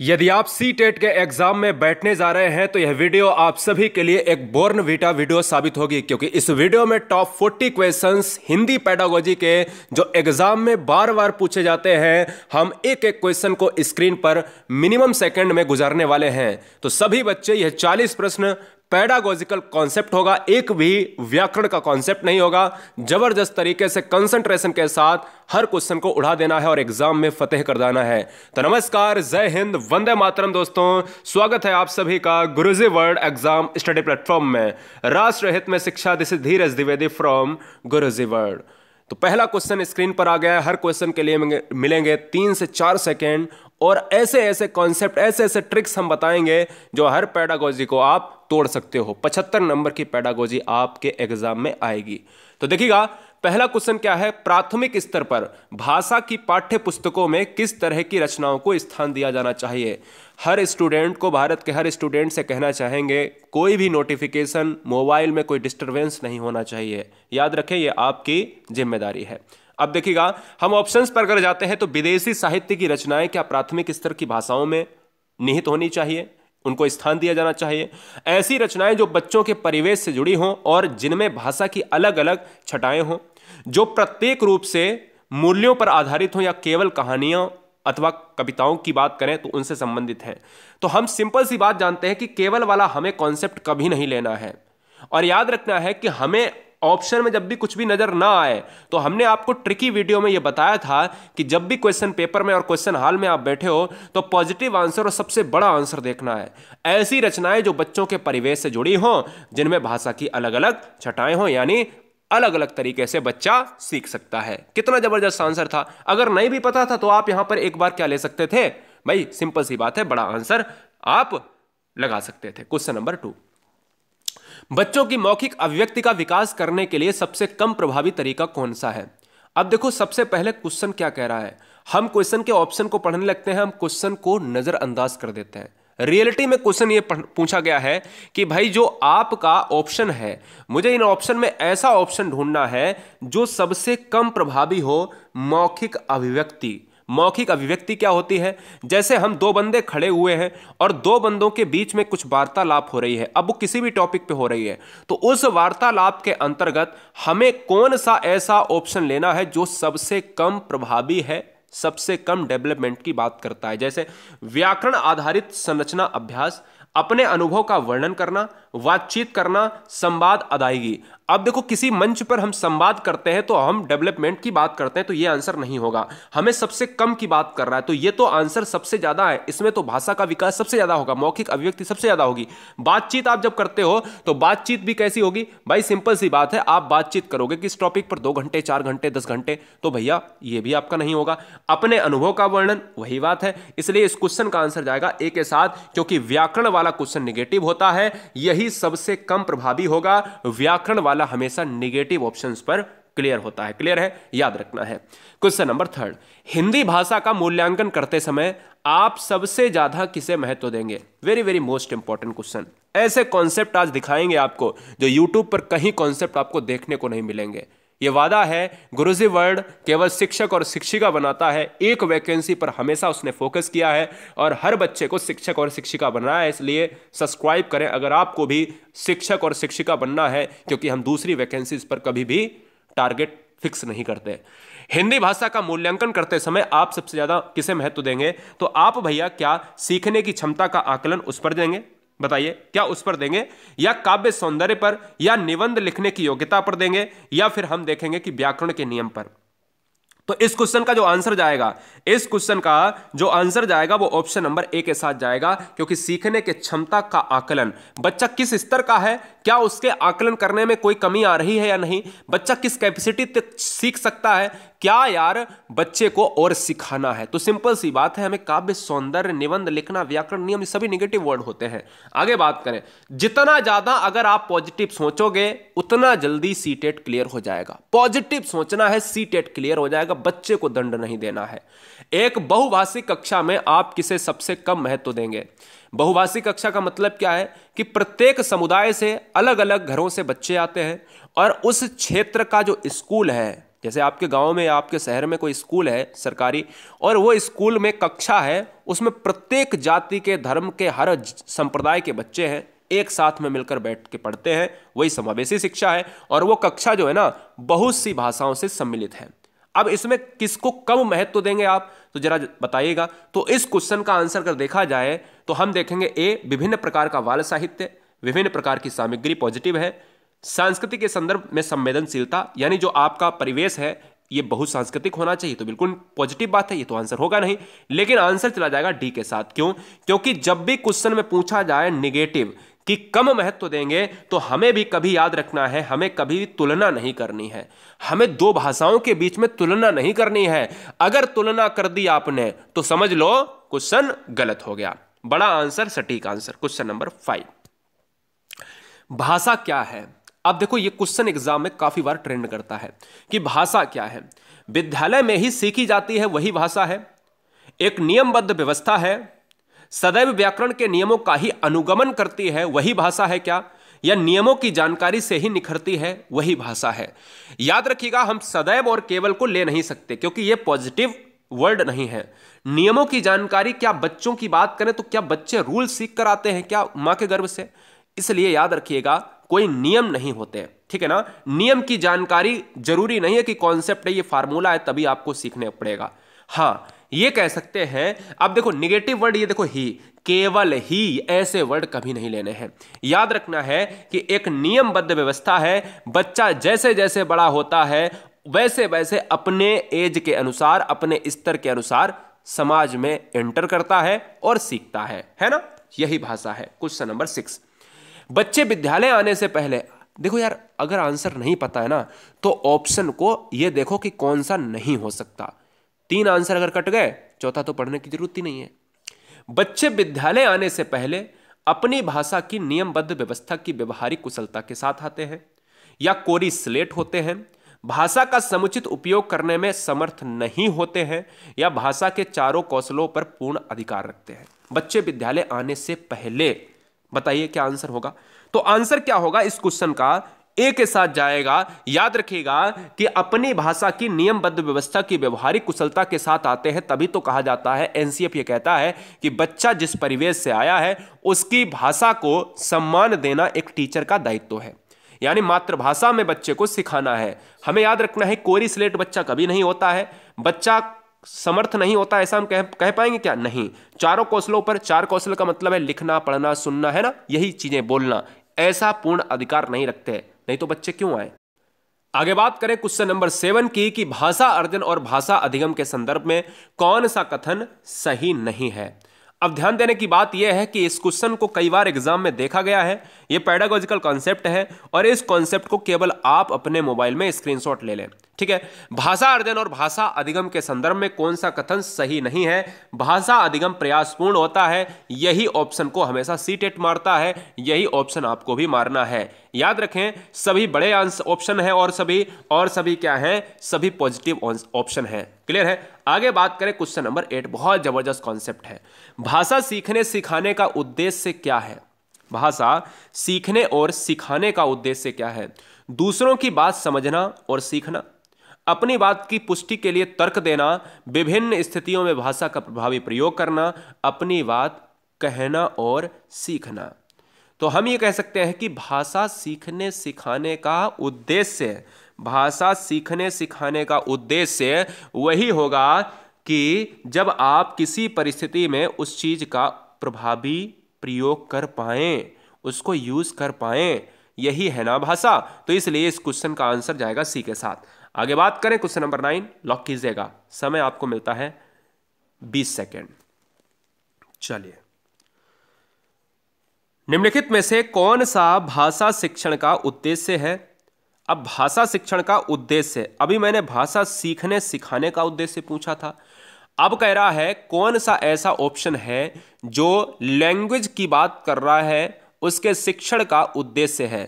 यदि आप सी CTET e के एग्जाम में बैठने जा रहे हैं तो यह वीडियो आप सभी के लिए एक बोर्न वीटा वीडियो साबित होगी क्योंकि इस वीडियो में टॉप 40 क्वेश्चंस हिंदी पैडागोजी के जो एग्जाम में बार बार पूछे जाते हैं हम एक एक क्वेश्चन को स्क्रीन पर मिनिमम सेकंड में गुजारने वाले हैं तो सभी बच्चे यह 40 प्रश्न पैडागोजिकल कॉन्सेप्ट होगा एक भी व्याकरण का कॉन्सेप्ट नहीं होगा जबरदस्त तरीके से कंसंट्रेशन के साथ हर क्वेश्चन को उड़ा देना है और एग्जाम में फतेह कर देना है तो नमस्कार जय हिंद वंदे मातरम दोस्तों स्वागत है आप सभी का Guruji world exam study platform में राष्ट्रहित में शिक्षा this Dheeraj Dwivedi from Guruji world तो पहला क्वेश्चन स्क्रीन पर आ गया है हर क्वेश्चन के लिए मिलेंगे तीन से चार सेकेंड और ऐसे ऐसे कॉन्सेप्ट ऐसे ऐसे ट्रिक्स हम बताएंगे जो हर पैडागोजी को आप तोड़ सकते हो पचहत्तर नंबर की पैडागोजी आपके एग्जाम में आएगी तो देखिएगा पहला क्वेश्चन क्या है प्राथमिक स्तर पर भाषा की पाठ्य पुस्तकों में किस तरह की रचनाओं को स्थान दिया जाना चाहिए हर स्टूडेंट को भारत के हर स्टूडेंट से कहना चाहेंगे कोई भी नोटिफिकेशन मोबाइल में कोई डिस्टर्बेंस नहीं होना चाहिए याद रखें ये आपकी जिम्मेदारी है अब देखिएगा हम ऑप्शंस पर अगर जाते हैं तो विदेशी साहित्य की रचनाएं क्या प्राथमिक स्तर की भाषाओं में निहित होनी चाहिए उनको स्थान दिया जाना चाहिए ऐसी रचनाएं जो बच्चों के परिवेश से जुड़ी हों और जिनमें भाषा की अलग अलग छटाएं हों जो प्रत्येक रूप से मूल्यों पर आधारित हों या केवल कहानियों अथवा कविताओं की बात करें तो उनसे संबंधित हैं तो हम सिंपल सी बात जानते हैं कि केवल वाला हमें कॉन्सेप्ट कभी नहीं लेना है और याद रखना है कि हमें ऑप्शन में जब भी कुछ भी नज़र ना आए तो हमने आपको ट्रिकी वीडियो में यह बताया था कि जब भी क्वेश्चन पेपर में और क्वेश्चन हाल में आप बैठे हो तो पॉजिटिव आंसर और सबसे बड़ा आंसर देखना है ऐसी रचनाएं जो बच्चों के परिवेश से जुड़ी हों जिनमें भाषा की अलग अलग छटाएं हों यानी अलग अलग तरीके से बच्चा सीख सकता है कितना जबरदस्त आंसर था अगर नहीं भी पता था तो आप यहां पर एक बार क्या ले सकते थे भाई सिंपल सी बात है बड़ा आंसर आप लगा सकते थे क्वेश्चन नंबर टू बच्चों की मौखिक अभिव्यक्ति का विकास करने के लिए सबसे कम प्रभावी तरीका कौन सा है अब देखो सबसे पहले क्वेश्चन क्या कह रहा है हम क्वेश्चन के ऑप्शन को पढ़ने लगते हैं हम क्वेश्चन को नजरअंदाज कर देते हैं रियलिटी में क्वेश्चन ये पूछा गया है कि भाई जो आपका ऑप्शन है मुझे इन ऑप्शन में ऐसा ऑप्शन ढूंढना है जो सबसे कम प्रभावी हो मौखिक अभिव्यक्ति मौखिक अभिव्यक्ति क्या होती है जैसे हम दो बंदे खड़े हुए हैं और दो बंदों के बीच में कुछ वार्तालाप हो रही है अब वो किसी भी टॉपिक पे हो रही है तो उस वार्तालाप के अंतर्गत हमें कौन सा ऐसा ऑप्शन लेना है जो सबसे कम प्रभावी है सबसे कम डेवलपमेंट की बात करता है जैसे व्याकरण आधारित संरचना अभ्यास अपने अनुभव का वर्णन करना बातचीत करना संवाद अदायगी अब देखो किसी मंच पर हम संवाद करते हैं तो हम डेवलपमेंट की बात करते हैं तो ये आंसर नहीं होगा हमें सबसे कम की बात कर रहा है तो ये तो आंसर सबसे ज्यादा है इसमें तो भाषा का विकास सबसे ज्यादा होगा मौखिक अभिव्यक्ति सबसे ज्यादा होगी बातचीत आप जब करते हो तो बातचीत भी कैसी होगी भाई सिंपल सी बात है आप बातचीत करोगे किस टॉपिक पर दो घंटे चार घंटे दस घंटे तो भैया ये भी आपका नहीं होगा अपने अनुभव का वर्णन वही बात है इसलिए इस क्वेश्चन का आंसर जाएगा ए के साथ क्योंकि व्याकरण वाला क्वेश्चन निगेटिव होता है यही वही सबसे कम प्रभावी होगा व्याकरण वाला हमेशा निगेटिव ऑप्शन पर क्लियर होता है क्लियर है याद रखना है क्वेश्चन नंबर थर्ड हिंदी भाषा का मूल्यांकन करते समय आप सबसे ज्यादा किसे महत्व देंगे very very most important question ऐसे कॉन्सेप्ट आज दिखाएंगे आपको जो यूट्यूब पर कहीं कॉन्सेप्ट आपको देखने को नहीं मिलेंगे ये वादा है गुरुजी वर्ड केवल शिक्षक और शिक्षिका बनाता है एक वैकेंसी पर हमेशा उसने फोकस किया है और हर बच्चे को शिक्षक और शिक्षिका बनाया है इसलिए सब्सक्राइब करें अगर आपको भी शिक्षक और शिक्षिका बनना है क्योंकि हम दूसरी वैकेंसीज पर कभी भी टारगेट फिक्स नहीं करते हिंदी भाषा का मूल्यांकन करते समय आप सबसे ज़्यादा किसे महत्व देंगे तो आप भैया क्या सीखने की क्षमता का आकलन उस पर देंगे बताइए क्या उस पर देंगे या काव्य सौंदर्य पर या निबंध लिखने की योग्यता पर देंगे या फिर हम देखेंगे कि व्याकरण के नियम पर तो इस क्वेश्चन का जो आंसर जाएगा इस क्वेश्चन का जो आंसर जाएगा वो ऑप्शन नंबर ए के साथ जाएगा क्योंकि सीखने के क्षमता का आकलन बच्चा किस स्तर का है क्या उसके आकलन करने में कोई कमी आ रही है या नहीं बच्चा किस कैपेसिटी तक सीख सकता है क्या यार बच्चे को और सिखाना है तो सिंपल सी बात है हमें काव्य सौंदर्य निबंध लिखना व्याकरण नियम सभी निगेटिव वर्ड होते हैं आगे बात करें जितना ज्यादा अगर आप पॉजिटिव सोचोगे उतना जल्दी सी टेट क्लियर हो जाएगा पॉजिटिव सोचना है सी टेट क्लियर हो जाएगा जाएगा बच्चे को दंड नहीं देना है एक बहुभाषिक कक्षा में आप किसे सबसे कम महत्व देंगे बहुभाषिक कक्षा का मतलब क्या है कि प्रत्येक समुदाय से अलग अलग घरों से बच्चे आते हैं और उस क्षेत्र का जो स्कूल है जैसे आपके गांव में या आपके शहर में कोई स्कूल है सरकारी और वो स्कूल में कक्षा है उसमें प्रत्येक जाति के धर्म के हर संप्रदाय के बच्चे हैं एक साथ में मिलकर बैठ के पढ़ते हैं वही समावेशी शिक्षा है और वो कक्षा जो है ना बहुत सी भाषाओं से सम्मिलित है अब इसमें किसको कम महत्व तो देंगे आप तो जरा बताइएगा तो इस क्वेश्चन का आंसर अगर देखा जाए तो हम देखेंगे ए विभिन्न प्रकार का बाल साहित्य विभिन्न प्रकार की सामग्री पॉजिटिव है सांस्कृतिक के संदर्भ में संवेदनशीलता यानी जो आपका परिवेश है ये बहुत सांस्कृतिक होना चाहिए तो बिल्कुल पॉजिटिव बात है ये तो आंसर होगा नहीं लेकिन आंसर चला जाएगा डी के साथ क्यों क्योंकि जब भी क्वेश्चन में पूछा जाए निगेटिव कि कम महत्व देंगे तो हमें भी कभी याद रखना है हमें कभी भी तुलना नहीं करनी है हमें दो भाषाओं के बीच में तुलना नहीं करनी है अगर तुलना कर दी आपने तो समझ लो क्वेश्चन गलत हो गया बड़ा आंसर सटीक आंसर क्वेश्चन नंबर फाइव भाषा क्या है अब देखो ये क्वेश्चन एग्जाम में काफी बार ट्रेंड करता है कि भाषा क्या है विद्यालय में ही सीखी जाती है वही भाषा है एक नियमबद्ध व्यवस्था है सदैव व्याकरण के नियमों का ही अनुगमन करती है वही भाषा है क्या या नियमों की जानकारी से ही निखरती है वही भाषा है याद रखिएगा हम सदैव और केवल को ले नहीं सकते क्योंकि ये पॉजिटिव वर्ड नहीं है नियमों की जानकारी क्या बच्चों की बात करें तो क्या बच्चे रूल सीख कर आते हैं क्या माँ के गर्भ से इसलिए याद रखिएगा कोई नियम नहीं होते ठीक है ना नियम की जानकारी जरूरी नहीं है कि कॉन्सेप्ट है ये फार्मूला है तभी आपको सीखने पड़ेगा हाँ ये कह सकते हैं अब देखो निगेटिव वर्ड ये देखो ही केवल ही ऐसे वर्ड कभी नहीं लेने हैं याद रखना है कि एक नियमबद्ध व्यवस्था है बच्चा जैसे जैसे बड़ा होता है वैसे वैसे अपने एज के अनुसार अपने स्तर के अनुसार समाज में एंटर करता है और सीखता है है ना यही भाषा है क्वेश्चन नंबर सिक्स बच्चे विद्यालय आने से पहले देखो यार अगर आंसर नहीं पता है ना तो ऑप्शन को ये देखो कि कौन सा नहीं हो सकता तीन आंसर अगर कट गए चौथा तो पढ़ने की जरूरत ही नहीं है बच्चे विद्यालय आने से पहले अपनी भाषा की नियमबद्ध व्यवस्था की व्यवहारिक कुशलता के साथ आते हैं या कोरी स्लेट होते हैं भाषा का समुचित उपयोग करने में समर्थ नहीं होते हैं या भाषा के चारों कौशलों पर पूर्ण अधिकार रखते हैं बच्चे विद्यालय आने से पहले बताइए क्या आंसर होगा तो आंसर क्या होगा इस क्वेश्चन का ए के साथ जाएगा याद रखिएगा कि अपनी भाषा की नियमबद्ध व्यवस्था की व्यवहारिक कुशलता के साथ आते हैं तभी तो कहा जाता है एनसीएफ ये कहता है कि बच्चा जिस परिवेश से आया है उसकी भाषा को सम्मान देना एक टीचर का दायित्व है यानी मातृभाषा में बच्चे को सिखाना है हमें याद रखना है कोरी स्लेट बच्चा कभी नहीं होता है बच्चा समर्थ नहीं होता ऐसा हम कह कह पाएंगे क्या नहीं चारों कौशलों पर चार कौशल का मतलब है लिखना पढ़ना सुनना है ना यही चीज़ें बोलना ऐसा पूर्ण अधिकार नहीं रखते हैं नहीं तो बच्चे क्यों आए आगे बात करें क्वेश्चन नंबर सेवन की कि भाषा अर्जन और भाषा अधिगम के संदर्भ में कौन सा कथन सही नहीं है अब ध्यान देने की बात यह है कि इस क्वेश्चन को कई बार एग्जाम में देखा गया है यह पैडागोजिकल कॉन्सेप्ट है और इस कॉन्सेप्ट को केवल आप अपने मोबाइल में स्क्रीनशॉट ले लें ठीक है भाषा अर्जन और भाषा अधिगम के संदर्भ में कौन सा कथन सही नहीं है भाषा अधिगम प्रयासपूर्ण होता है यही ऑप्शन को हमेशा सी टेट मारता है यही ऑप्शन आपको भी मारना है याद रखें सभी बड़े ऑप्शन है और सभी और सभी क्या है सभी पॉजिटिव ऑप्शन है क्लियर है आगे बात करें क्वेश्चन नंबर एट बहुत जबरदस्त कॉन्सेप्ट है भाषा सीखने सिखाने का उद्देश्य क्या है भाषा सीखने और सिखाने का उद्देश्य क्या है दूसरों की बात समझना और सीखना अपनी बात की पुष्टि के लिए तर्क देना विभिन्न स्थितियों में भाषा का प्रभावी प्रयोग करना अपनी बात कहना और सीखना तो हम ये कह सकते हैं कि भाषा सीखने सिखाने का उद्देश्य भाषा सीखने सिखाने का उद्देश्य वही होगा कि जब आप किसी परिस्थिति में उस चीज़ का प्रभावी प्रयोग कर पाएँ उसको यूज़ कर पाएँ यही है ना भाषा तो इसलिए इस क्वेश्चन का आंसर जाएगा सी के साथ आगे बात करें क्वेश्चन नंबर नाइन लॉक कीजिएगा समय आपको मिलता है बीस सेकेंड चलिए निम्नलिखित में से कौन सा भाषा शिक्षण का उद्देश्य है अब भाषा शिक्षण का उद्देश्य अभी मैंने भाषा सीखने सिखाने का उद्देश्य पूछा था अब कह रहा है कौन सा ऐसा ऑप्शन है जो लैंग्वेज की बात कर रहा है उसके शिक्षण का उद्देश्य है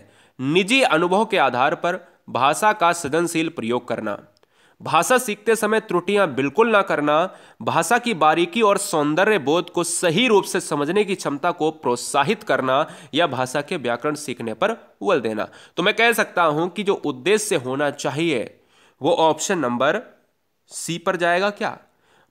निजी अनुभव के आधार पर भाषा का सृजनशील प्रयोग करना भाषा सीखते समय त्रुटियां बिल्कुल ना करना भाषा की बारीकी और सौंदर्य बोध को सही रूप से समझने की क्षमता को प्रोत्साहित करना या भाषा के व्याकरण सीखने पर उल देना तो मैं कह सकता हूं कि जो उद्देश्य होना चाहिए वो ऑप्शन नंबर सी पर जाएगा क्या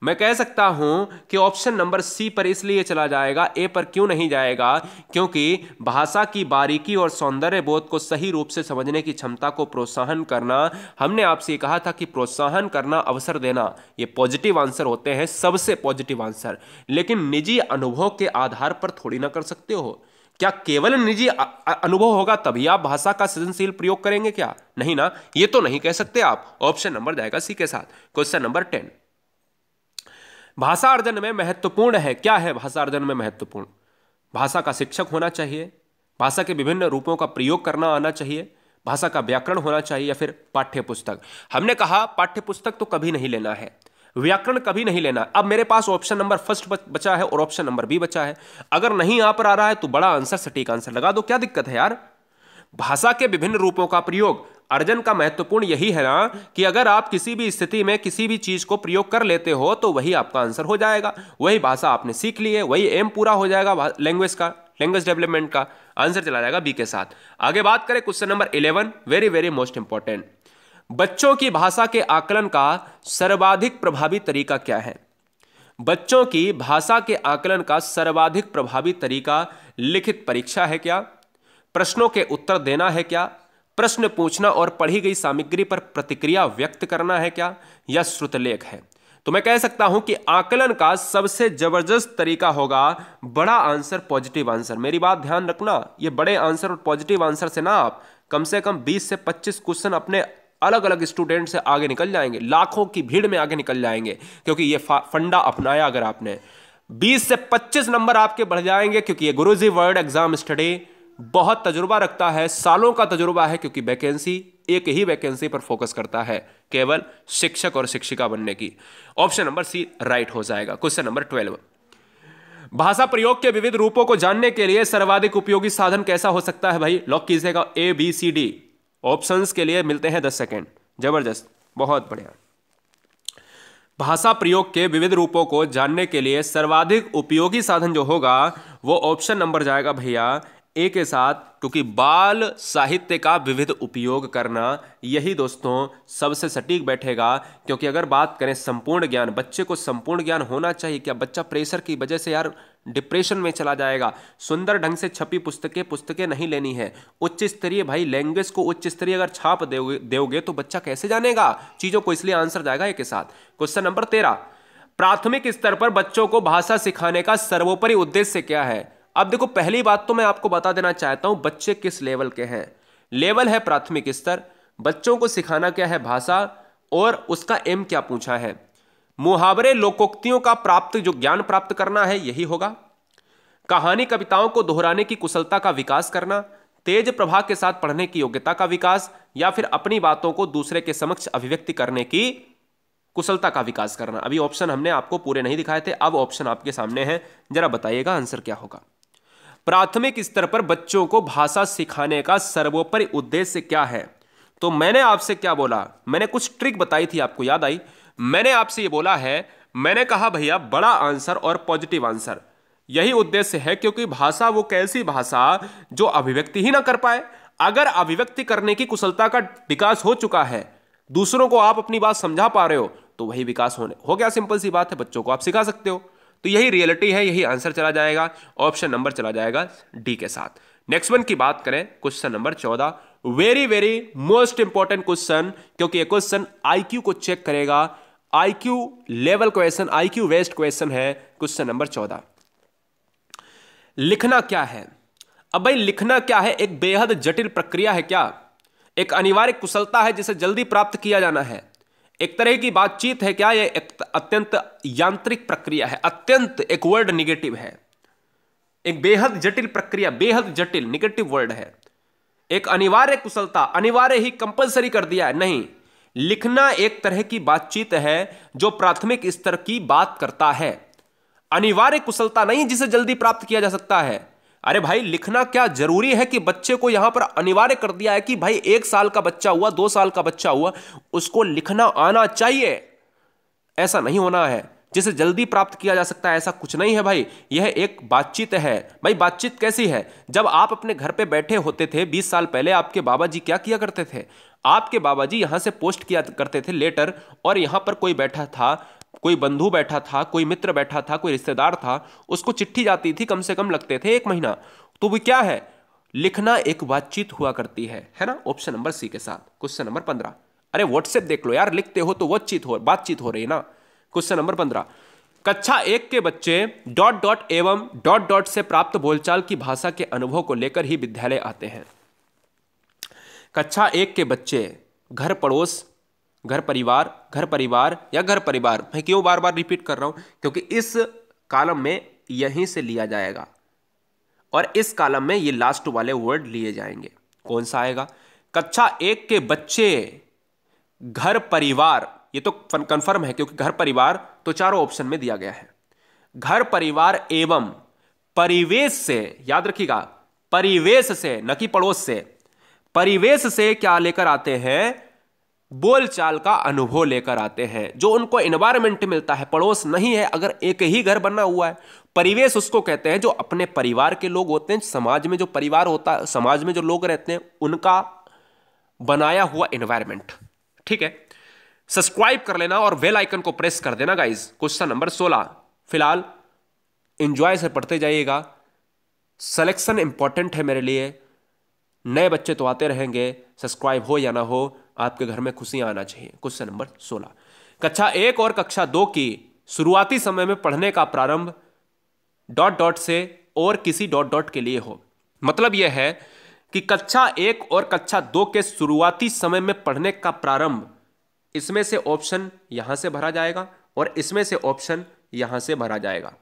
मैं कह सकता हूं कि ऑप्शन नंबर सी पर इसलिए चला जाएगा ए पर क्यों नहीं जाएगा क्योंकि भाषा की बारीकी और सौंदर्य बोध को सही रूप से समझने की क्षमता को प्रोत्साहन करना हमने आपसे कहा था कि प्रोत्साहन करना अवसर देना ये पॉजिटिव आंसर होते हैं सबसे पॉजिटिव आंसर लेकिन निजी अनुभव के आधार पर थोड़ी ना कर सकते हो क्या केवल निजी अनुभव होगा तभी आप भाषा का सृजनशील प्रयोग करेंगे क्या नहीं ना ये तो नहीं कह सकते आप ऑप्शन नंबर जाएगा सी के साथ क्वेश्चन नंबर टेन भाषा अर्जन में महत्वपूर्ण है क्या है भाषा अर्जन में महत्वपूर्ण भाषा का शिक्षक होना चाहिए भाषा के विभिन्न रूपों का प्रयोग करना आना चाहिए भाषा का व्याकरण होना चाहिए या फिर पाठ्य पुस्तक हमने कहा पाठ्य पुस्तक तो कभी नहीं लेना है व्याकरण कभी नहीं लेना अब मेरे पास ऑप्शन नंबर फर्स्ट बचा है और ऑप्शन नंबर बी बचा है अगर नहीं यहां पर आ रहा है तो बड़ा आंसर सटीक आंसर लगा दो क्या दिक्कत है यार भाषा के विभिन्न रूपों का प्रयोग अर्जन का महत्वपूर्ण यही है ना कि अगर आप किसी भी स्थिति में किसी भी चीज़ को प्रयोग कर लेते हो तो वही आपका आंसर हो जाएगा वही भाषा आपने सीख ली है वही एम पूरा हो जाएगा लैंग्वेज का लैंग्वेज डेवलपमेंट का आंसर चला जाएगा बी के साथ आगे बात करें question number eleven very very most important बच्चों की भाषा के आकलन का सर्वाधिक प्रभावी तरीका क्या है बच्चों की भाषा के आकलन का सर्वाधिक प्रभावी तरीका लिखित परीक्षा है क्या प्रश्नों के उत्तर देना है क्या प्रश्न पूछना और पढ़ी गई सामग्री पर प्रतिक्रिया व्यक्त करना है क्या या श्रुतलेख है तो मैं कह सकता हूं कि आकलन का सबसे जबरदस्त तरीका होगा बड़ा आंसर पॉजिटिव आंसर मेरी बात ध्यान रखना ये बड़े आंसर और पॉजिटिव आंसर से ना आप कम से कम 20 से 25 क्वेश्चन अपने अलग अलग स्टूडेंट से आगे निकल जाएंगे लाखों की भीड़ में आगे निकल जाएंगे क्योंकि ये फंडा अपनाया अगर आपने बीस से पच्चीस नंबर आपके बढ़ जाएंगे क्योंकि ये गुरुजी वर्ड एग्जाम स्टडी बहुत तजुर्बा रखता है सालों का तजुर्बा है क्योंकि वैकेंसी एक ही वैकेंसी पर फोकस करता है केवल शिक्षक और शिक्षिका बनने की ऑप्शन नंबर सी राइट हो जाएगा क्वेश्चन नंबर ट्वेल्व भाषा प्रयोग के विविध रूपों को जानने के लिए सर्वाधिक उपयोगी साधन कैसा हो सकता है भाई लॉक कीजिएगा A B C D options के लिए मिलते हैं दस सेकेंड जबरदस्त बहुत बढ़िया भाषा प्रयोग के विविध रूपों को जानने के लिए सर्वाधिक उपयोगी साधन जो होगा वो ऑप्शन नंबर जाएगा भैया ए के साथ क्योंकि बाल साहित्य का विविध उपयोग करना यही दोस्तों सबसे सटीक बैठेगा क्योंकि अगर बात करें संपूर्ण ज्ञान बच्चे को संपूर्ण ज्ञान होना चाहिए क्या बच्चा प्रेशर की वजह से यार डिप्रेशन में चला जाएगा सुंदर ढंग से छपी पुस्तकें पुस्तकें नहीं लेनी है उच्च स्तरीय भाई लैंग्वेज को उच्च स्तरीय अगर छाप दोगे तो बच्चा कैसे जानेगा चीज़ों को इसलिए आंसर जाएगा ए के साथ क्वेश्चन नंबर तेरह प्राथमिक स्तर पर बच्चों को भाषा सिखाने का सर्वोपरि उद्देश्य क्या है अब देखो पहली बात तो मैं आपको बता देना चाहता हूं बच्चे किस लेवल के हैं लेवल है प्राथमिक स्तर बच्चों को सिखाना क्या है भाषा और उसका एम क्या पूछा है मुहावरे लोकोक्तियों का प्राप्त जो ज्ञान प्राप्त करना है यही होगा कहानी कविताओं को दोहराने की कुशलता का विकास करना तेज प्रभाव के साथ पढ़ने की योग्यता का विकास या फिर अपनी बातों को दूसरे के समक्ष अभिव्यक्ति करने की कुशलता का विकास करना अभी ऑप्शन हमने आपको पूरे नहीं दिखाए थे अब ऑप्शन आपके सामने हैं जरा बताइएगा आंसर क्या होगा प्राथमिक स्तर पर बच्चों को भाषा सिखाने का सर्वोपरि उद्देश्य क्या है तो मैंने आपसे क्या बोला मैंने कुछ ट्रिक बताई थी आपको याद आई मैंने आपसे ये बोला है मैंने कहा भैया बड़ा आंसर और पॉजिटिव आंसर यही उद्देश्य है क्योंकि भाषा वो कैसी भाषा जो अभिव्यक्ति ही ना कर पाए अगर अभिव्यक्ति करने की कुशलता का विकास हो चुका है दूसरों को आप अपनी बात समझा पा रहे हो तो वही विकास होने हो गया सिंपल सी बात है बच्चों को आप सिखा सकते हो तो यही रियलिटी है यही आंसर चला जाएगा ऑप्शन नंबर चला जाएगा डी के साथ नेक्स्ट वन की बात करें क्वेश्चन नंबर चौदह very very most important question क्योंकि ये क्वेश्चन आईक्यू को चेक करेगा IQ level question IQ best question है क्वेश्चन नंबर चौदह लिखना क्या है अब भाई लिखना क्या है एक बेहद जटिल प्रक्रिया है क्या एक अनिवार्य कुशलता है जिसे जल्दी प्राप्त किया जाना है एक तरह की बातचीत है क्या यह अत्यंत यांत्रिक प्रक्रिया है अत्यंत एक वर्ड निगेटिव है एक बेहद जटिल प्रक्रिया बेहद जटिल निगेटिव वर्ड है एक अनिवार्य कुशलता अनिवार्य ही कंपलसरी कर दिया है नहीं लिखना एक तरह की बातचीत है जो प्राथमिक स्तर की बात करता है अनिवार्य कुशलता नहीं जिसे जल्दी प्राप्त किया जा सकता है अरे भाई लिखना क्या जरूरी है कि बच्चे को यहां पर अनिवार्य कर दिया है कि भाई एक साल का बच्चा हुआ दो साल का बच्चा हुआ उसको लिखना आना चाहिए ऐसा नहीं होना है जिसे जल्दी प्राप्त किया जा सकता है ऐसा कुछ नहीं है भाई यह एक बातचीत है भाई बातचीत कैसी है जब आप अपने घर पे बैठे होते थे 20 साल पहले आपके बाबा जी क्या किया करते थे आपके बाबा जी यहाँ से पोस्ट किया करते थे लेटर और यहाँ पर कोई बैठा था कोई बंधु बैठा था कोई मित्र बैठा था कोई रिश्तेदार था उसको चिट्ठी जाती थी कम से कम लगते थे एक महीना तो वो क्या है लिखना एक बातचीत हुआ करती है है ना ऑप्शन नंबर सी के साथ क्वेश्चन नंबर पंद्रह अरे व्हाट्सएप देख लो यार लिखते हो तो वतचीत हो बातचीत हो रही है ना क्वेश्चन नंबर पंद्रह कक्षा एक के बच्चे डॉट डॉट एवं डॉट डॉट से प्राप्त बोलचाल की भाषा के अनुभव को लेकर ही विद्यालय आते हैं कक्षा एक के बच्चे घर पड़ोस घर परिवार घर परिवार या घर परिवार मैं क्यों बार बार रिपीट कर रहा हूं क्योंकि इस कालम में यहीं से लिया जाएगा और इस कालम में ये लास्ट वाले वर्ड लिए जाएंगे कौन सा आएगा कक्षा एक के बच्चे घर परिवार ये तो कंफर्म है क्योंकि घर परिवार तो चारों ऑप्शन में दिया गया है घर परिवार एवं परिवेश से याद रखिएगा परिवेश से न कि पड़ोस से परिवेश से क्या लेकर आते हैं बोलचाल का अनुभव लेकर आते हैं जो उनको इन्वायरमेंट मिलता है पड़ोस नहीं है अगर एक ही घर बना हुआ है परिवेश उसको कहते हैं जो अपने परिवार के लोग होते हैं समाज में जो परिवार होता है समाज में जो लोग रहते हैं उनका बनाया हुआ इन्वायरमेंट ठीक है सब्सक्राइब कर लेना और वेल आइकन को प्रेस कर देना गाइज क्वेश्चन नंबर सोलह फिलहाल इंजॉय से पढ़ते जाइएगा सेलेक्शन इंपॉर्टेंट है मेरे लिए नए बच्चे तो आते रहेंगे सब्सक्राइब हो या ना हो आपके घर में खुशियां आना चाहिए क्वेश्चन नंबर सोलह कक्षा एक और कक्षा दो की शुरुआती समय में पढ़ने का प्रारंभ डॉट डॉट से और किसी डॉट डॉट के लिए हो मतलब यह है कि कक्षा एक और कक्षा दो के शुरुआती समय में पढ़ने का प्रारंभ इसमें से ऑप्शन यहां से भरा जाएगा और इसमें से ऑप्शन यहां से भरा जाएगा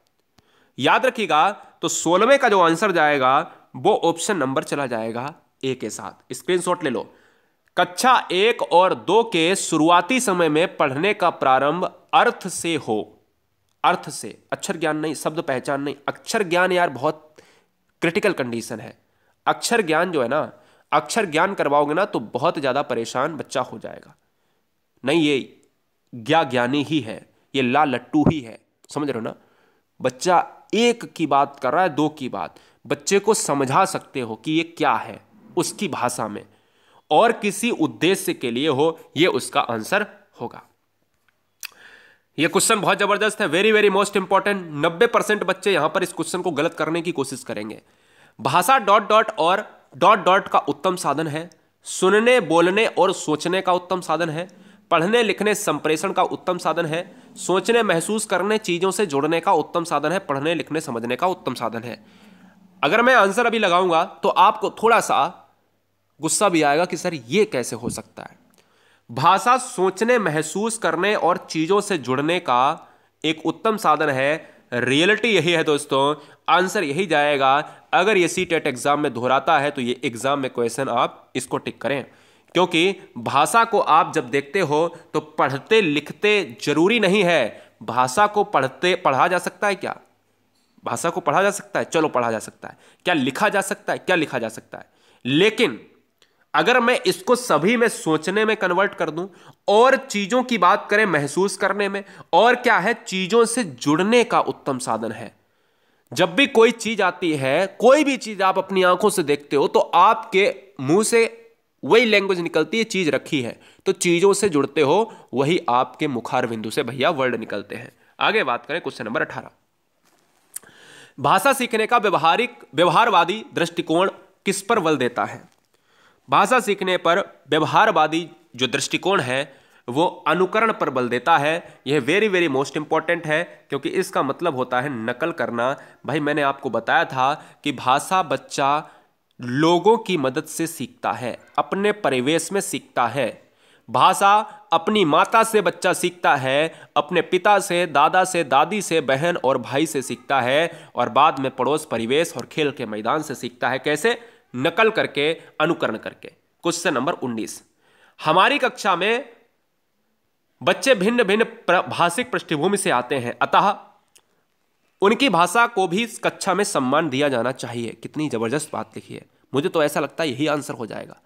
याद रखिएगा तो सोलहवें का जो आंसर जाएगा वो ऑप्शन नंबर चला जाएगा ए के साथ स्क्रीनशॉट ले लो कक्षा एक और दो के शुरुआती समय में पढ़ने का प्रारंभ अर्थ से हो अर्थ से अक्षर ज्ञान नहीं शब्द पहचान नहीं अक्षर ज्ञान यार बहुत क्रिटिकल कंडीशन है अक्षर ज्ञान जो है ना अक्षर ज्ञान करवाओगे ना तो बहुत ज़्यादा परेशान बच्चा हो जाएगा नहीं ये ज्ञा ज्ञानी ही है ये ला लट्टू ही है समझ रहे हो ना बच्चा एक की बात कर रहा है दो की बात बच्चे को समझा सकते हो कि ये क्या है उसकी भाषा में और किसी उद्देश्य के लिए हो यह उसका आंसर होगा यह क्वेश्चन बहुत जबरदस्त है वेरी वेरी मोस्ट इंपॉर्टेंट नब्बे परसेंट बच्चे यहां पर इस क्वेश्चन को गलत करने की कोशिश करेंगे भाषा डॉट डॉट और डॉट डॉट का उत्तम साधन है सुनने बोलने और सोचने का उत्तम साधन है पढ़ने लिखने संप्रेषण का उत्तम साधन है सोचने महसूस करने चीज़ों से जुड़ने का उत्तम साधन है पढ़ने लिखने समझने का उत्तम साधन है अगर मैं आंसर अभी लगाऊंगा तो आपको थोड़ा सा गुस्सा भी आएगा कि सर ये कैसे हो सकता है भाषा सोचने महसूस करने और चीज़ों से जुड़ने का एक उत्तम साधन है रियलिटी यही है दोस्तों आंसर यही जाएगा अगर ये सी टेट एग्ज़ाम में दोहराता है तो ये एग्ज़ाम में क्वेश्चन आप इसको टिक करें क्योंकि भाषा को आप जब देखते हो तो पढ़ते लिखते जरूरी नहीं है भाषा को पढ़ते पढ़ा जा सकता है क्या भाषा को पढ़ा जा सकता है चलो पढ़ा जा सकता है क्या लिखा जा सकता है क्या लिखा जा सकता है लेकिन अगर मैं इसको सभी में सोचने में कन्वर्ट कर दूं और चीज़ों की बात करें महसूस करने में और क्या है चीज़ों से जुड़ने का उत्तम साधन है जब भी कोई चीज़ आती है कोई भी चीज़ आप अपनी आंखों से देखते हो तो आपके मुंह से वही लैंग्वेज निकलती है चीज़ रखी है तो चीज़ों से जुड़ते हो वही आपके मुखार बिंदु से भैया वर्ड निकलते हैं आगे बात करें क्वेश्चन नंबर अठारह भाषा सीखने का व्यवहारिक व्यवहारवादी दृष्टिकोण किस पर बल देता है भाषा सीखने पर व्यवहारवादी जो दृष्टिकोण है वो अनुकरण पर बल देता है यह वेरी वेरी मोस्ट इंपॉर्टेंट है क्योंकि इसका मतलब होता है नकल करना भाई मैंने आपको बताया था कि भाषा बच्चा लोगों की मदद से सीखता है अपने परिवेश में सीखता है भाषा अपनी माता से बच्चा सीखता है अपने पिता से दादा से दादी से बहन और भाई से सीखता है और बाद में पड़ोस परिवेश और खेल के मैदान से सीखता है कैसे नकल करके अनुकरण करके क्वेश्चन नंबर 19 हमारी कक्षा में बच्चे भिन्न भिन्न भाषिक पृष्ठभूमि से आते हैं अतः उनकी भाषा को भी कक्षा में सम्मान दिया जाना चाहिए कितनी जबरदस्त बात लिखी है मुझे तो ऐसा लगता है यही आंसर हो जाएगा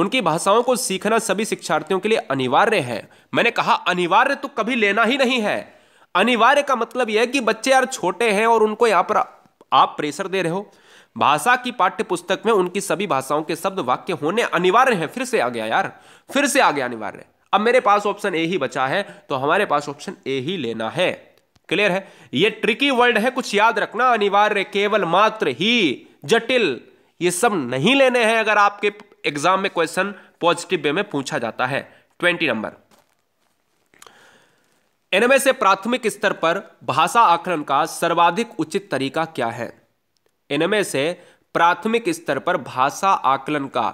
उनकी भाषाओं को सीखना सभी शिक्षार्थियों के लिए अनिवार्य है मैंने कहा अनिवार्य तो कभी लेना ही नहीं है अनिवार्य का मतलब यह है कि बच्चे यार छोटे हैं और उनको यहां पर आप प्रेशर दे रहे हो भाषा की पाठ्य पुस्तक में उनकी सभी भाषाओं के शब्द वाक्य होने अनिवार्य हैं फिर से आ गया यार फिर से आ गया अनिवार्य अब मेरे पास ऑप्शन ए ही बचा है तो हमारे पास ऑप्शन ए ही लेना है क्लियर है ये ट्रिकी वर्ड है कुछ याद रखना अनिवार्य केवल मात्र ही जटिल ये सब नहीं लेने हैं अगर आपके एग्जाम में क्वेश्चन पॉजिटिव वे में पूछा जाता है ट्वेंटी नंबर इनमें से प्राथमिक स्तर पर भाषा आकलन का सर्वाधिक उचित तरीका क्या है इनमें से प्राथमिक स्तर पर भाषा आकलन का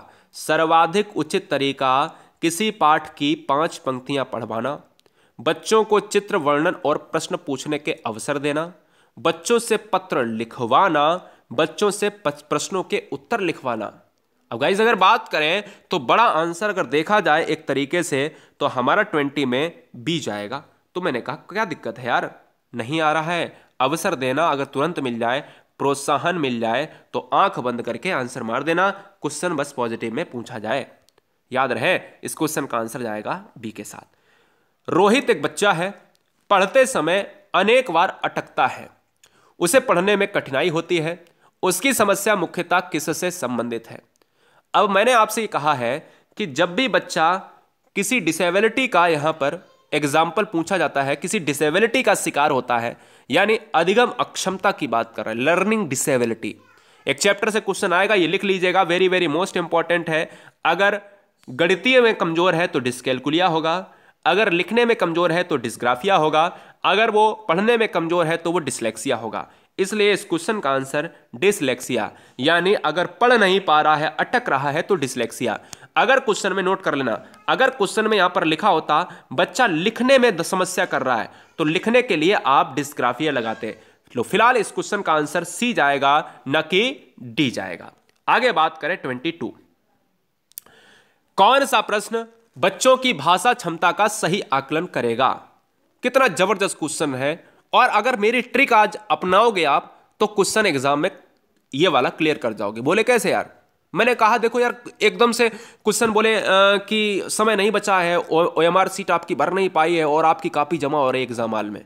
सर्वाधिक उचित तरीका किसी पाठ की पांच पंक्तियां पढ़वाना बच्चों को चित्र वर्णन और प्रश्न पूछने के अवसर देना बच्चों से पत्र लिखवाना बच्चों से प्रश्नों के उत्तर लिखवाना अब गाइज अगर बात करें तो बड़ा आंसर अगर देखा जाए एक तरीके से तो हमारा ट्वेंटी में बी जाएगा तो मैंने कहा क्या दिक्कत है यार नहीं आ रहा है अवसर देना अगर तुरंत मिल जाए प्रोत्साहन मिल जाए तो आंख बंद करके आंसर मार देना क्वेश्चन बस पॉजिटिव में पूछा जाए याद रहे इस क्वेश्चन का आंसर जाएगा बी के साथ रोहित एक बच्चा है पढ़ते समय अनेक बार अटकता है उसे पढ़ने में कठिनाई होती है उसकी समस्या मुख्यतः किससे संबंधित है अब मैंने आपसे कहा है कि जब भी बच्चा किसी डिसेबिलिटी का यहां पर एग्जाम्पल पूछा जाता है किसी डिसेबिलिटी का शिकार होता है यानी अधिगम अक्षमता की बात कर रहे हैं लर्निंग डिसेबिलिटी एक चैप्टर से क्वेश्चन आएगा ये लिख लीजिएगा वेरी वेरी मोस्ट इंपॉर्टेंट है अगर गणितीय में कमजोर है तो डिस्कैलकुलिया होगा अगर लिखने में कमजोर है तो डिस्ग्राफिया होगा अगर वो पढ़ने में कमजोर है तो वो डिसलेक्सिया होगा इसलिए इस क्वेश्चन का आंसर डिसलेक्सिया यानी अगर पढ़ नहीं पा रहा है अटक रहा है तो डिसलेक्सिया अगर क्वेश्चन में नोट कर लेना अगर क्वेश्चन में यहां पर लिखा होता बच्चा लिखने में समस्या कर रहा है तो लिखने के लिए आप डिस्ग्राफिया लगाते लो फिलहाल इस क्वेश्चन का आंसर सी जाएगा न कि डी जाएगा आगे बात करें ट्वेंटी टू कौन सा प्रश्न बच्चों की भाषा क्षमता का सही आकलन करेगा कितना जबरदस्त क्वेश्चन है और अगर मेरी ट्रिक आज अपनाओगे आप तो क्वेश्चन एग्जाम में ये वाला क्लियर कर जाओगे बोले कैसे यार मैंने कहा देखो यार एकदम से क्वेश्चन बोले आ, कि समय नहीं बचा है ओ एम आर सीट आपकी भर नहीं पाई है और आपकी कापी जमा हो रही है एग्जाम हाल में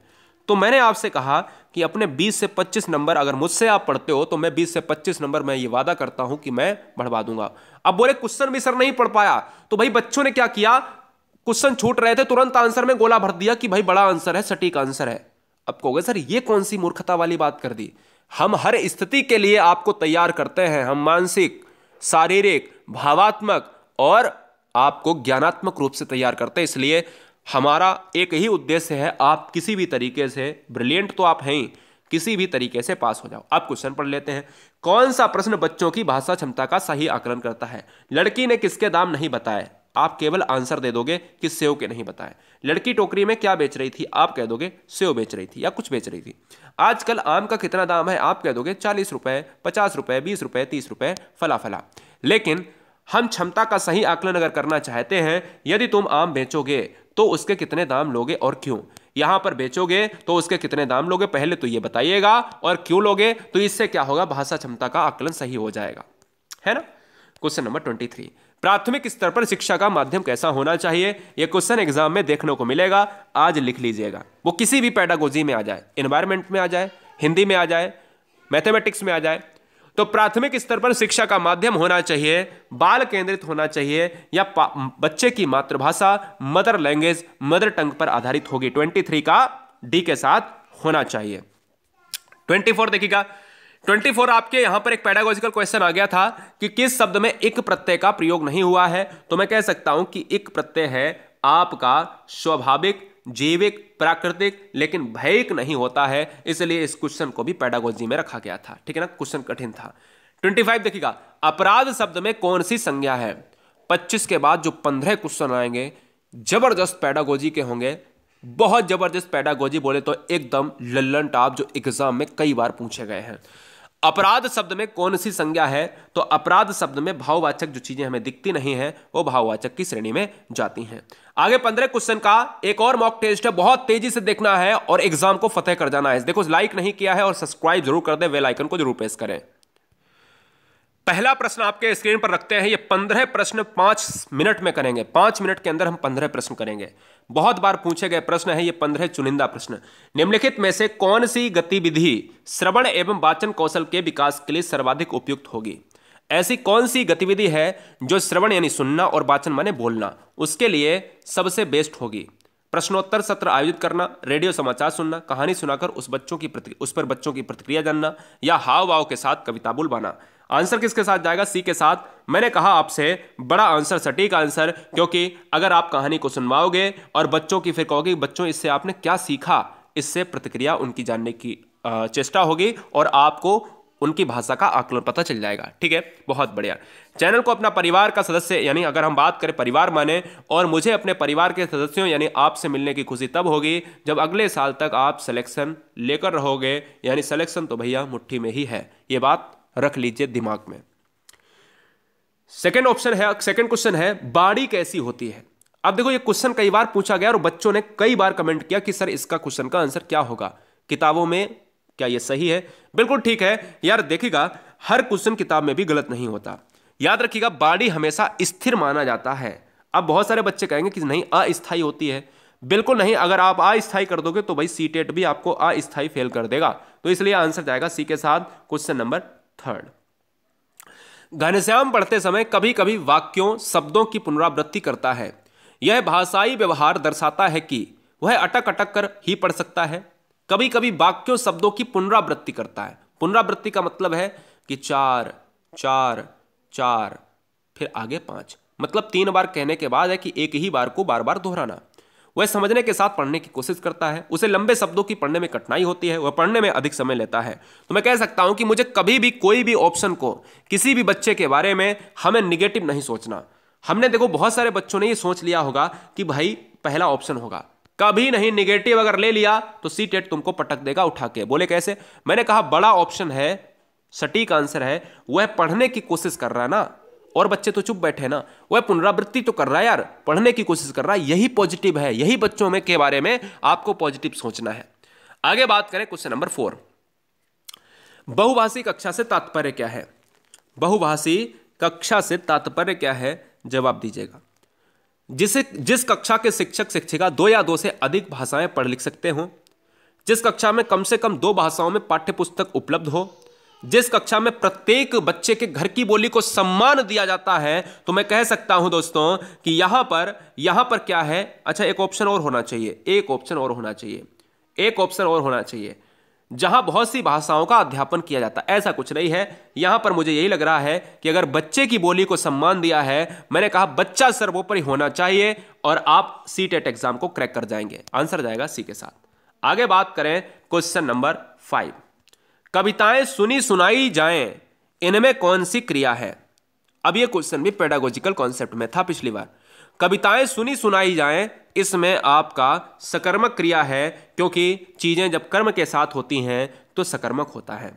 तो मैंने आपसे कहा कि अपने 20 से 25 नंबर अगर मुझसे आप पढ़ते हो तो मैं 20 से 25 नंबर मैं ये वादा करता हूं कि मैं बढ़वा दूंगा अब बोले क्वेश्चन भी सर नहीं पढ़ पाया तो भाई बच्चों ने क्या किया क्वेश्चन छूट रहे थे तुरंत आंसर में गोला भर दिया कि भाई बड़ा आंसर है सटीक आंसर है अब कहोगे सर ये कौन सी मूर्खता वाली बात कर दी हम हर स्थिति के लिए आपको तैयार करते हैं हम मानसिक शारीरिक भावात्मक और आपको ज्ञानात्मक रूप से तैयार करते हैं इसलिए हमारा एक ही उद्देश्य है आप किसी भी तरीके से ब्रिलियंट तो आप हैं ही किसी भी तरीके से पास हो जाओ आप क्वेश्चन पढ़ लेते हैं कौन सा प्रश्न बच्चों की भाषा क्षमता का सही आकलन करता है लड़की ने किसके दाम नहीं बताए आप केवल आंसर दे दोगे कि सेव के नहीं बताए लड़की टोकरी में क्या बेच रही थी आप कह दोगे सेव बेच रही थी या कुछ बेच रही थी आजकल आम का कितना दाम है आप कह दोगे चालीस रुपए पचास रुपए बीस रुपए तीस रुपए फला फला लेकिन हम क्षमता का सही आकलन अगर करना चाहते हैं यदि तुम आम बेचोगे तो उसके कितने दाम लोगे और क्यों यहां पर बेचोगे तो उसके कितने दाम लोगे पहले तो ये बताइएगा और क्यों लोगे तो इससे क्या होगा भाषा क्षमता का आकलन सही हो जाएगा है ना क्वेश्चन नंबर ट्वेंटी थ्री प्राथमिक स्तर पर शिक्षा का माध्यम कैसा होना चाहिए ये क्वेश्चन एग्जाम में देखने को मिलेगा आज लिख लीजिएगा वो किसी भी पैडागोजी में आ जाए इन्वायरमेंट में आ जाए हिंदी में आ जाए मैथमेटिक्स में आ जाए तो प्राथमिक स्तर पर शिक्षा का माध्यम होना चाहिए बाल केंद्रित होना चाहिए या बच्चे की मातृभाषा मदर लैंग्वेज मदर टंग पर आधारित होगी 23 का डी के साथ होना चाहिए 24 देखिएगा ट्वेंटी फोर आपके यहां पर एक पैडागोजिकल क्वेश्चन आ गया था कि किस शब्द में एक प्रत्यय का प्रयोग नहीं हुआ है तो मैं कह सकता हूं कि एक प्रत्यय है आपका स्वाभाविक जैविक प्राकृतिक लेकिन भयिक नहीं होता है इसलिए इस क्वेश्चन को भी पैडागोजी में रखा गया था ठीक है ना क्वेश्चन कठिन था ट्वेंटी फाइव देखिएगा अपराध शब्द में कौन सी संज्ञा है पच्चीस के बाद जो पंद्रह क्वेश्चन आएंगे जबरदस्त पैडागोजी के होंगे बहुत जबरदस्त पैडागोजी बोले तो एकदम लल्लन टाप जो एग्जाम में कई बार पूछे गए हैं अपराध शब्द में कौन सी संज्ञा है तो अपराध शब्द में भाववाचक जो चीजें हमें दिखती नहीं है वो भाववाचक की श्रेणी में जाती हैं आगे पंद्रह क्वेश्चन का एक और मॉक टेस्ट है बहुत तेजी से देखना है और एग्जाम को फतेह कर जाना है देखो लाइक नहीं किया है और सब्सक्राइब जरूर कर दे वेलाइकन को जरूर प्रेस करें पहला प्रश्न आपके स्क्रीन पर रखते हैं ये पंद्रह प्रश्न पांच मिनट में करेंगे पांच मिनट के अंदर हम पंद्रह प्रश्न करेंगे बहुत बार पूछे गए प्रश्न है ये पंद्रह चुनिंदा प्रश्न निम्नलिखित में से कौन सी गतिविधि श्रवण एवं वाचन कौशल के विकास के लिए सर्वाधिक उपयुक्त होगी ऐसी कौन सी गतिविधि है जो श्रवण यानी सुनना और वाचन माने बोलना उसके लिए सबसे बेस्ट होगी प्रश्नोत्तर सत्र आयोजित करना रेडियो समाचार सुनना कहानी सुनाकर उस बच्चों की उस पर बच्चों की प्रतिक्रिया जानना या हाव भाव के साथ कविता बुलवाना आंसर किसके साथ जाएगा सी के साथ मैंने कहा आपसे बड़ा आंसर सटीक आंसर क्योंकि अगर आप कहानी को सुनवाओगे और बच्चों की फिर कहोगे बच्चों इससे आपने क्या सीखा इससे प्रतिक्रिया उनकी जानने की चेष्टा होगी और आपको उनकी भाषा का आकलन पता चल जाएगा ठीक है बहुत बढ़िया चैनल को अपना परिवार का सदस्य यानी अगर हम बात करें परिवार माने और मुझे अपने परिवार के सदस्यों यानी आपसे मिलने की खुशी तब होगी जब अगले साल तक आप सिलेक्शन लेकर रहोगे यानी सिलेक्शन तो भैया मुट्ठी में ही है ये बात रख लीजिए दिमाग में सेकेंड ऑप्शन है सेकेंड क्वेश्चन है बाड़ी कैसी होती है अब देखो ये क्वेश्चन कई बार पूछा गया और बच्चों ने कई बार कमेंट किया कि सर इसका क्वेश्चन का आंसर क्या होगा किताबों में क्या ये सही है बिल्कुल ठीक है यार देखिएगा हर क्वेश्चन किताब में भी गलत नहीं होता याद रखिएगा बाड़ी हमेशा स्थिर माना जाता है अब बहुत सारे बच्चे कहेंगे कि नहीं अस्थाई होती है बिल्कुल नहीं अगर आप अस्थाई कर दोगे तो भाई सी टेट भी आपको अस्थाई फेल कर देगा तो इसलिए आंसर जाएगा सी के साथ क्वेश्चन नंबर थर्ड घनश्याम पढ़ते समय कभी कभी वाक्यों शब्दों की पुनरावृत्ति करता है यह भाषाई व्यवहार दर्शाता है कि वह अटक अटक कर ही पढ़ सकता है कभी कभी वाक्यों शब्दों की पुनरावृत्ति करता है पुनरावृत्ति का मतलब है कि चार चार चार फिर आगे पांच मतलब तीन बार कहने के बाद है कि एक ही बार को बार बार दोहराना वह समझने के साथ पढ़ने की कोशिश करता है उसे लंबे शब्दों की पढ़ने में कठिनाई होती है वह पढ़ने में अधिक समय लेता है तो मैं कह सकता हूं कि मुझे कभी भी कोई भी ऑप्शन को किसी भी बच्चे के बारे में हमें निगेटिव नहीं सोचना हमने देखो बहुत सारे बच्चों ने ये सोच लिया होगा कि भाई पहला ऑप्शन होगा कभी नहीं निगेटिव अगर ले लिया तो सी टेट तुमको पटक देगा उठा के बोले कैसे मैंने कहा बड़ा ऑप्शन है सटीक आंसर है वह पढ़ने की कोशिश कर रहा है ना और बच्चे तो चुप बैठे ना वह पुनरावृत्ति तो कर रहा है यार पढ़ने की कोशिश कर रहा है यही पॉजिटिव है यही बच्चों में के बारे में आपको पॉजिटिव सोचना है आगे बात करें क्वेश्चन नंबर फोर बहुभाषी कक्षा से तात्पर्य क्या है बहुभाषी कक्षा से तात्पर्य क्या है जवाब दीजिएगा जिसे जिस कक्षा के शिक्षक शिक्षिका दो या दो से अधिक भाषाएं पढ़ लिख सकते हो जिस कक्षा में कम से कम दो भाषाओं में पाठ्य पुस्तक उपलब्ध हो जिस कक्षा में प्रत्येक बच्चे के घर की बोली को सम्मान दिया जाता है तो मैं कह सकता हूं दोस्तों कि यहां पर यहां पर क्या है अच्छा एक ऑप्शन और होना चाहिए एक ऑप्शन और होना चाहिए एक ऑप्शन और होना चाहिए जहां बहुत सी भाषाओं का अध्यापन किया जाता है ऐसा कुछ नहीं है यहां पर मुझे यही लग रहा है कि अगर बच्चे की बोली को सम्मान दिया है मैंने कहा बच्चा सर्वोपरि होना चाहिए और आप सी टेट एग्जाम को क्रैक कर जाएंगे आंसर जाएगा सी के साथ आगे बात करें क्वेश्चन नंबर फाइव कविताएं सुनी सुनाई जाएं इनमें कौन सी क्रिया है अब ये क्वेश्चन भी पेडागोजिकल कॉन्सेप्ट में था पिछली बार कविताएं सुनी सुनाई जाएं इसमें आपका सकर्मक क्रिया है क्योंकि चीज़ें जब कर्म के साथ होती हैं तो सकर्मक होता है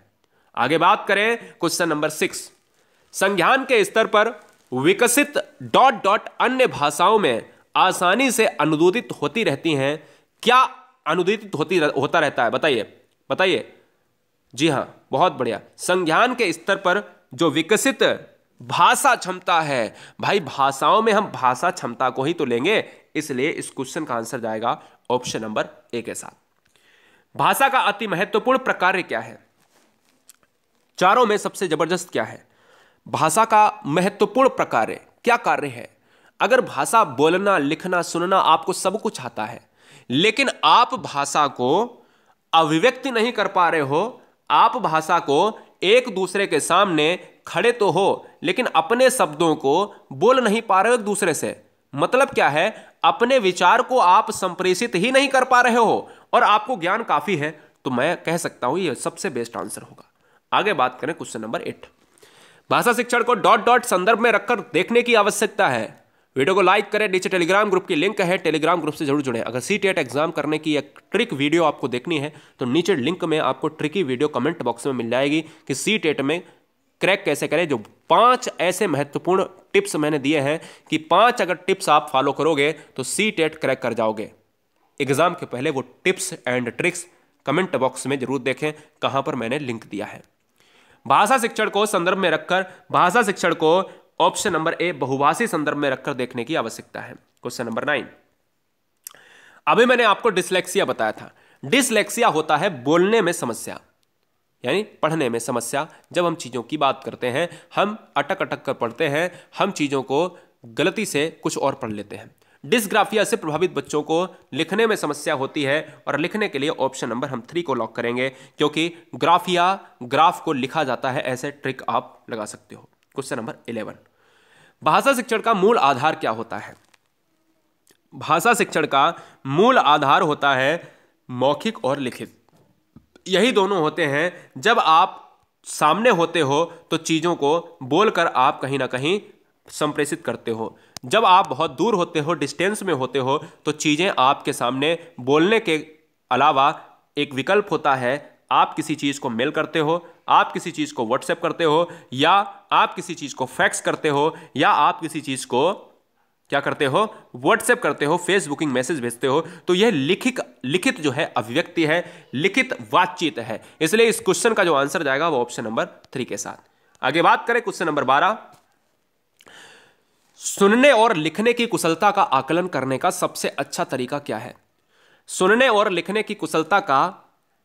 आगे बात करें क्वेश्चन नंबर सिक्स संज्ञान के स्तर पर विकसित डॉट डॉट अन्य भाषाओं में आसानी से अनुदित होती रहती हैं क्या अनुदित होती रह, होता रहता है बताइए बताइए जी हाँ बहुत बढ़िया संज्ञान के स्तर पर जो विकसित भाषा क्षमता है भाई भाषाओं में हम भाषा क्षमता को ही तो लेंगे इसलिए इस क्वेश्चन का आंसर जाएगा ऑप्शन नंबर ए के साथ भाषा का अति महत्वपूर्ण प्रकार क्या है चारों में सबसे जबरदस्त क्या है भाषा का महत्वपूर्ण प्रकार क्या कार्य है अगर भाषा बोलना लिखना सुनना आपको सब कुछ आता है लेकिन आप भाषा को अभिव्यक्ति नहीं कर पा रहे हो आप भाषा को एक दूसरे के सामने खड़े तो हो लेकिन अपने शब्दों को बोल नहीं पा रहे हो एक दूसरे से मतलब क्या है अपने विचार को आप संप्रेषित ही नहीं कर पा रहे हो और आपको ज्ञान काफ़ी है तो मैं कह सकता हूं यह सबसे बेस्ट आंसर होगा आगे बात करें क्वेश्चन नंबर एट भाषा शिक्षण को डॉट डॉट संदर्भ में रखकर देखने की आवश्यकता है वीडियो को लाइक करें नीचे टेलीग्राम ग्रुप की लिंक है टेलीग्राम ग्रुप से जरूर जुड़े अगर सी एग्जाम करने की एक ट्रिक वीडियो आपको देखनी है तो नीचे लिंक में आपको ट्रिकी वीडियो कमेंट बॉक्स में मिल जाएगी कि सी में क्रैक कैसे करें जो पांच ऐसे महत्वपूर्ण टिप्स मैंने दिए हैं कि पांच अगर टिप्स आप फॉलो करोगे तो सी टेट क्रैक कर जाओगे एग्जाम के पहले वो tips and tricks comment box में जरूर देखें कहां पर मैंने लिंक दिया है भाषा शिक्षण को संदर्भ में रखकर भाषा शिक्षण को ऑप्शन नंबर ए बहुभाषी संदर्भ में रखकर देखने की आवश्यकता है क्वेश्चन नंबर नाइन अभी मैंने आपको डिसलेक्सिया बताया था डिसलेक्सिया होता है बोलने में समस्या यानी पढ़ने में समस्या जब हम चीज़ों की बात करते हैं हम अटक अटक कर पढ़ते हैं हम चीज़ों को गलती से कुछ और पढ़ लेते हैं डिसग्राफिया से प्रभावित बच्चों को लिखने में समस्या होती है और लिखने के लिए ऑप्शन नंबर हम थ्री को लॉक करेंगे क्योंकि ग्राफिया ग्राफ को लिखा जाता है ऐसे ट्रिक आप लगा सकते हो क्वेश्चन नंबर इलेवन भाषा शिक्षण का मूल आधार क्या होता है भाषा शिक्षण का मूल आधार होता है मौखिक और लिखित यही दोनों होते हैं जब आप सामने होते हो तो चीज़ों को बोलकर आप कहीं ना कहीं संप्रेषित करते हो जब आप बहुत दूर होते हो डिस्टेंस में होते हो तो चीज़ें आपके सामने बोलने के अलावा एक विकल्प होता है आप किसी चीज़ को मेल करते हो आप किसी चीज़ को व्हाट्सएप करते हो या आप किसी चीज़ को फैक्स करते हो या आप किसी चीज़ को क्या करते हो व्हाट्सएप करते हो फेसबुकिंग मैसेज भेजते हो तो यह लिखित लिखित जो है अभिव्यक्ति है लिखित बातचीत है इसलिए इस क्वेश्चन का जो आंसर जाएगा वो ऑप्शन नंबर थ्री के साथ आगे बात करें क्वेश्चन नंबर बारह सुनने और लिखने की कुशलता का आकलन करने का सबसे अच्छा तरीका क्या है सुनने और लिखने की कुशलता का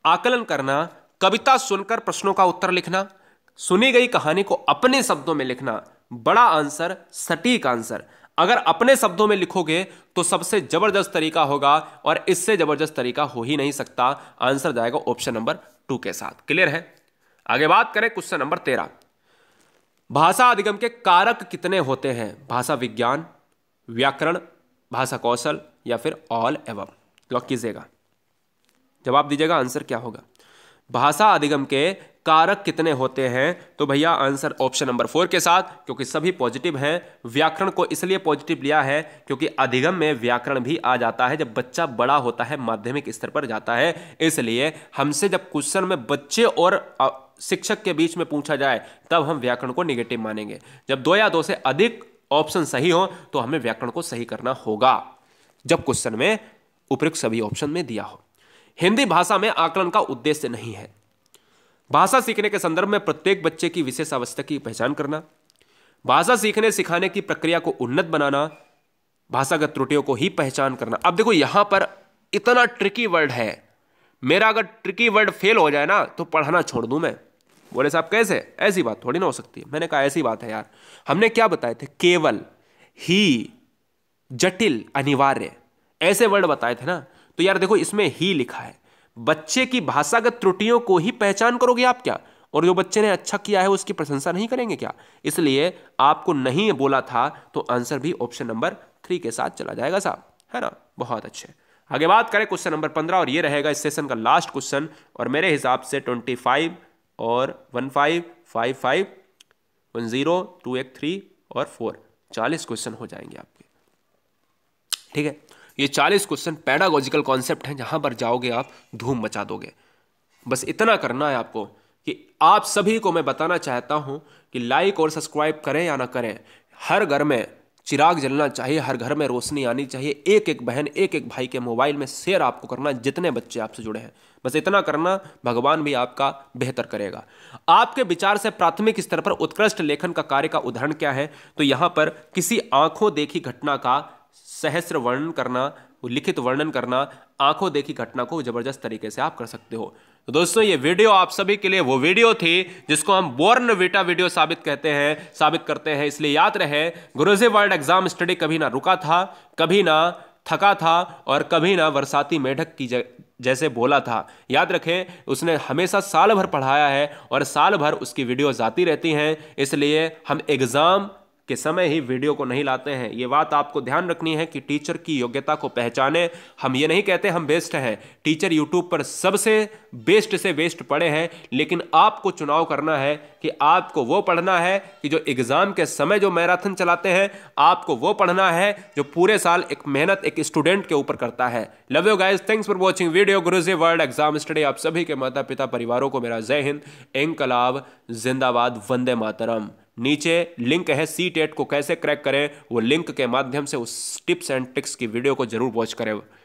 आकलन करना कविता सुनकर प्रश्नों का उत्तर लिखना सुनी गई कहानी को अपने शब्दों में लिखना बड़ा आंसर सटीक आंसर अगर अपने शब्दों में लिखोगे तो सबसे जबरदस्त तरीका होगा और इससे जबरदस्त तरीका हो ही नहीं सकता आंसर जाएगा ऑप्शन नंबर टू के साथ क्लियर है आगे बात करें क्वेश्चन नंबर तेरह भाषा अधिगम के कारक कितने होते हैं भाषा विज्ञान व्याकरण भाषा कौशल या फिर ऑल एवं लॉक कीजिएगा जवाब दीजिएगा आंसर क्या होगा भाषा अधिगम के कारक कितने होते हैं तो भैया आंसर ऑप्शन नंबर फोर के साथ क्योंकि सभी पॉजिटिव हैं व्याकरण को इसलिए पॉजिटिव लिया है क्योंकि अधिगम में व्याकरण भी आ जाता है जब बच्चा बड़ा होता है माध्यमिक स्तर पर जाता है इसलिए हमसे जब क्वेश्चन में बच्चे और शिक्षक के बीच में पूछा जाए तब हम व्याकरण को निगेटिव मानेंगे जब दो या दो से अधिक ऑप्शन सही हो तो हमें व्याकरण को सही करना होगा जब क्वेश्चन में उपयुक्त सभी ऑप्शन में दिया हो हिंदी भाषा में आकलन का उद्देश्य नहीं है भाषा सीखने के संदर्भ में प्रत्येक बच्चे की विशेष अवस्था की पहचान करना भाषा सीखने सिखाने की प्रक्रिया को उन्नत बनाना भाषागत त्रुटियों को ही पहचान करना अब देखो यहां पर इतना ट्रिकी वर्ड है मेरा अगर ट्रिकी वर्ड फेल हो जाए ना तो पढ़ना छोड़ दूं मैं बोले साहब कैसे ऐसी बात थोड़ी ना हो सकती है मैंने कहा ऐसी बात है यार हमने क्या बताए थे केवल ही जटिल अनिवार्य ऐसे वर्ड बताए थे ना तो यार देखो इसमें ही लिखा है बच्चे की भाषागत त्रुटियों को ही पहचान करोगे आप क्या और जो बच्चे ने अच्छा किया है उसकी प्रशंसा नहीं करेंगे क्या इसलिए आपको नहीं बोला था तो आंसर भी ऑप्शन नंबर थ्री के साथ चला जाएगा साहब है ना बहुत अच्छे आगे बात करें क्वेश्चन नंबर पंद्रह और ये रहेगा इस सेशन का लास्ट क्वेश्चन और मेरे हिसाब से ट्वेंटी फाइव और one five five five one zero two एक थ्री और फोर चालीस क्वेश्चन हो जाएंगे आपके ठीक है ये चालीस क्वेश्चन पैडागोजिकल कॉन्सेप्ट हैं जहाँ पर जाओगे आप धूम मचा दोगे बस इतना करना है आपको कि आप सभी को मैं बताना चाहता हूँ कि लाइक और सब्सक्राइब करें या ना करें हर घर में चिराग जलना चाहिए हर घर में रोशनी आनी चाहिए एक एक बहन एक एक भाई के मोबाइल में शेयर आपको करना जितने बच्चे आपसे जुड़े हैं बस इतना करना भगवान भी आपका बेहतर करेगा आपके विचार से प्राथमिक स्तर पर उत्कृष्ट लेखन का कार्य का उदाहरण क्या है तो यहाँ पर किसी आंखों देखी घटना का सहस्र वर्णन करना लिखित वर्णन करना आंखों देखी घटना को जबरदस्त तरीके से आप कर सकते हो तो दोस्तों ये वीडियो आप सभी के लिए वो वीडियो थी जिसको हम बोर्न वीटा वीडियो साबित कहते हैं साबित करते हैं इसलिए याद रहे गुरुजी वर्ल्ड एग्जाम स्टडी कभी ना रुका था कभी ना थका था और कभी ना बरसाती मेढक की जैसे बोला था याद रखें उसने हमेशा साल भर पढ़ाया है और साल भर उसकी वीडियोज आती रहती हैं इसलिए हम एग्ज़ाम के समय ही वीडियो को नहीं लाते हैं ये बात आपको ध्यान रखनी है कि टीचर की योग्यता को पहचाने हम ये नहीं कहते हम बेस्ट हैं टीचर यूट्यूब पर सबसे बेस्ट से बेस्ट पढ़े हैं लेकिन आपको चुनाव करना है कि आपको वो पढ़ना है कि जो एग्ज़ाम के समय जो मैराथन चलाते हैं आपको वो पढ़ना है जो पूरे साल एक मेहनत एक स्टूडेंट के ऊपर करता है love you guys thanks for watching video गुरुजे वर्ल्ड एग्जाम स्टडी आप सभी के माता पिता परिवारों को मेरा जय हिंद एंकलाब जिंदाबाद वंदे मातरम नीचे लिंक है सी टेट को कैसे क्रैक करें वो लिंक के माध्यम से उस टिप्स एंड ट्रिक्स की वीडियो को जरूर वॉच करें